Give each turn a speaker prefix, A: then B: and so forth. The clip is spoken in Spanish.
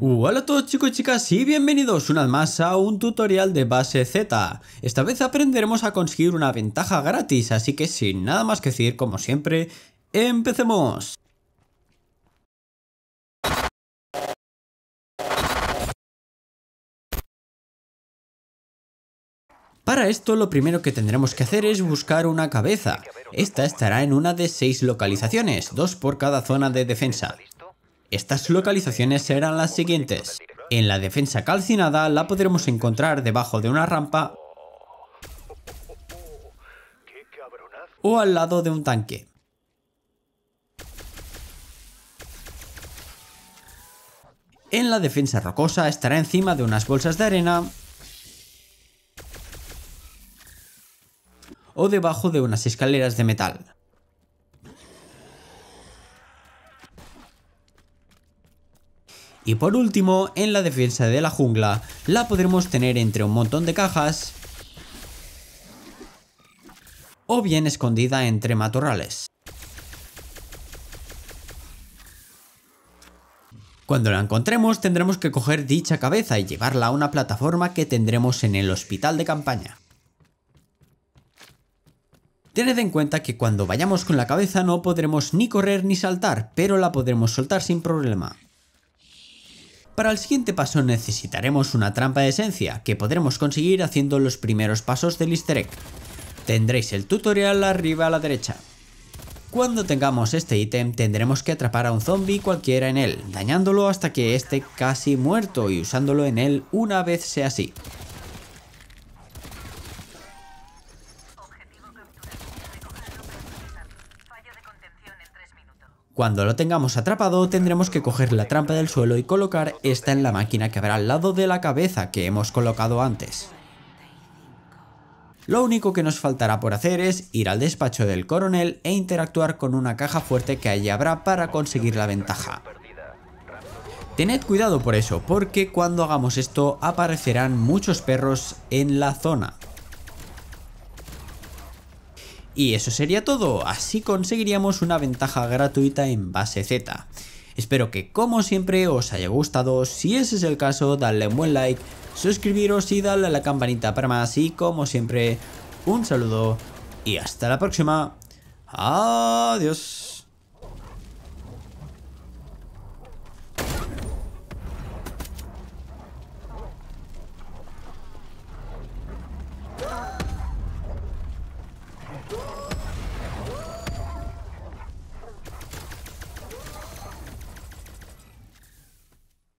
A: hola a todos chicos y chicas y bienvenidos una vez más a un tutorial de base Z. Esta vez aprenderemos a conseguir una ventaja gratis, así que sin nada más que decir, como siempre, ¡empecemos! Para esto lo primero que tendremos que hacer es buscar una cabeza. Esta estará en una de 6 localizaciones, dos por cada zona de defensa. Estas localizaciones serán las siguientes. En la defensa calcinada la podremos encontrar debajo de una rampa o al lado de un tanque. En la defensa rocosa estará encima de unas bolsas de arena o debajo de unas escaleras de metal. Y por último, en la defensa de la jungla, la podremos tener entre un montón de cajas o bien escondida entre matorrales. Cuando la encontremos tendremos que coger dicha cabeza y llevarla a una plataforma que tendremos en el hospital de campaña. Tened en cuenta que cuando vayamos con la cabeza no podremos ni correr ni saltar, pero la podremos soltar sin problema. Para el siguiente paso necesitaremos una trampa de esencia, que podremos conseguir haciendo los primeros pasos del easter egg. Tendréis el tutorial arriba a la derecha. Cuando tengamos este ítem tendremos que atrapar a un zombie cualquiera en él, dañándolo hasta que esté casi muerto y usándolo en él una vez sea así. Cuando lo tengamos atrapado tendremos que coger la trampa del suelo y colocar esta en la máquina que habrá al lado de la cabeza que hemos colocado antes. Lo único que nos faltará por hacer es ir al despacho del coronel e interactuar con una caja fuerte que allí habrá para conseguir la ventaja. Tened cuidado por eso, porque cuando hagamos esto aparecerán muchos perros en la zona. Y eso sería todo, así conseguiríamos una ventaja gratuita en base Z. Espero que como siempre os haya gustado, si ese es el caso dadle un buen like, suscribiros y darle a la campanita para más y como siempre, un saludo y hasta la próxima. Adiós.